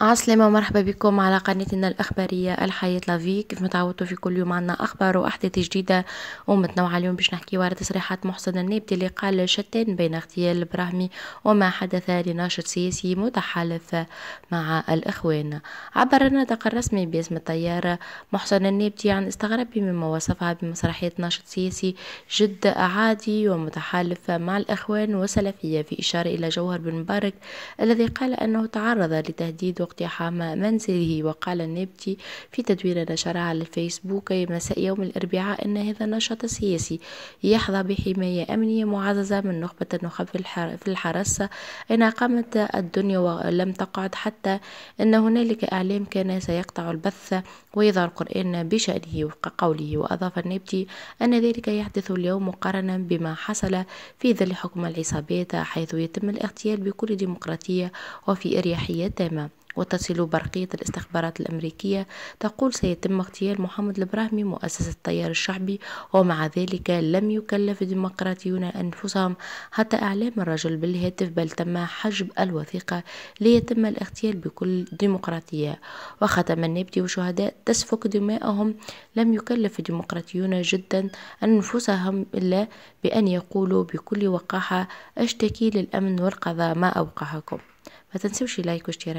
عسلامة ومرحبا بكم على قناتنا الأخبارية الحياة لافي كيف متعودتوا في كل يوم عنا أخبار وأحداث جديدة ومتنوعة اليوم باش نحكيو على تصريحات محسن النابتي اللي قال شتان بين اغتيال البراهمي وما حدث لناشط سياسي متحالف مع الإخوان عبر الناطق الرسمي باسم الطيار محسن النابتي عن استغرابه مما وصفها بمسرحية ناشط سياسي جد عادي ومتحالف مع الإخوان والسلفية في إشارة إلى جوهر بن مبارك الذي قال أنه تعرض لتهديد اقتحام منزله وقال النبتي في تدوير نشرها على الفيسبوك مساء يوم الأربعاء أن هذا النشاط السياسي يحظى بحماية أمنية معززة من نخبة النخب في الحرس إن قامت الدنيا ولم تقعد حتى أن هنالك إعلام كان سيقطع البث ويظهر القرآن بشأنه وفق قوله وأضاف النبتي أن ذلك يحدث اليوم مقارنة بما حصل في ظل حكم العصابات حيث يتم الاغتيال بكل ديمقراطية وفي أريحية تامة وتصل برقية الاستخبارات الأمريكية تقول سيتم اغتيال محمد البراهمي مؤسس التيار الشعبي ومع ذلك لم يكلف الديمقراطيون أنفسهم حتى إعلام الرجل بالهاتف بل تم حجب الوثيقة ليتم الاغتيال بكل ديمقراطية وختم النبتي وشهداء تسفك دماءهم لم يكلف الديمقراطيون جدا أنفسهم إلا بأن يقولوا بكل وقاحة أشتكي للأمن والقضاء ما أوقعكم ما تنسوش لايك واشتراك